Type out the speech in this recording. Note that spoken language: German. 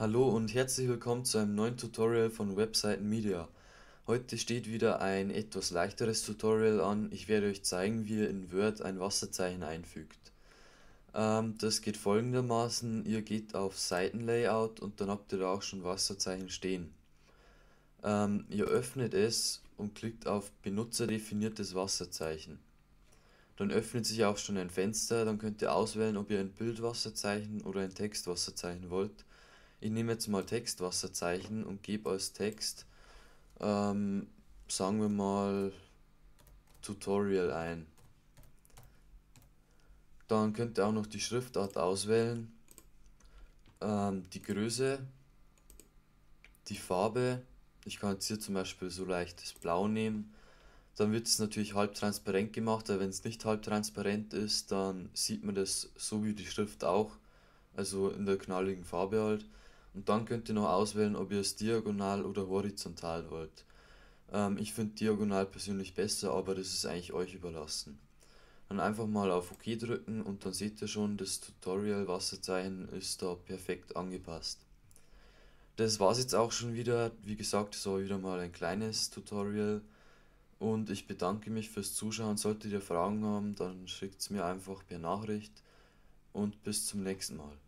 Hallo und herzlich willkommen zu einem neuen Tutorial von Webseiten Media. Heute steht wieder ein etwas leichteres Tutorial an. Ich werde euch zeigen, wie ihr in Word ein Wasserzeichen einfügt. Ähm, das geht folgendermaßen, ihr geht auf Seitenlayout und dann habt ihr da auch schon Wasserzeichen stehen. Ähm, ihr öffnet es und klickt auf benutzerdefiniertes Wasserzeichen. Dann öffnet sich auch schon ein Fenster, dann könnt ihr auswählen, ob ihr ein Bildwasserzeichen oder ein Textwasserzeichen wollt ich nehme jetzt mal Textwasserzeichen und gebe als Text, ähm, sagen wir mal, Tutorial ein. Dann könnt ihr auch noch die Schriftart auswählen, ähm, die Größe, die Farbe. Ich kann jetzt hier zum Beispiel so leichtes Blau nehmen. Dann wird es natürlich halbtransparent gemacht, weil wenn es nicht halbtransparent ist, dann sieht man das so wie die Schrift auch. Also in der knalligen Farbe halt. Und dann könnt ihr noch auswählen, ob ihr es diagonal oder horizontal wollt. Ähm, ich finde diagonal persönlich besser, aber das ist eigentlich euch überlassen. Dann einfach mal auf OK drücken und dann seht ihr schon, das Tutorial Wasserzeichen ist da perfekt angepasst. Das war es jetzt auch schon wieder. Wie gesagt, es war wieder mal ein kleines Tutorial. Und ich bedanke mich fürs Zuschauen. Solltet ihr Fragen haben, dann schickt es mir einfach per Nachricht. Und bis zum nächsten Mal.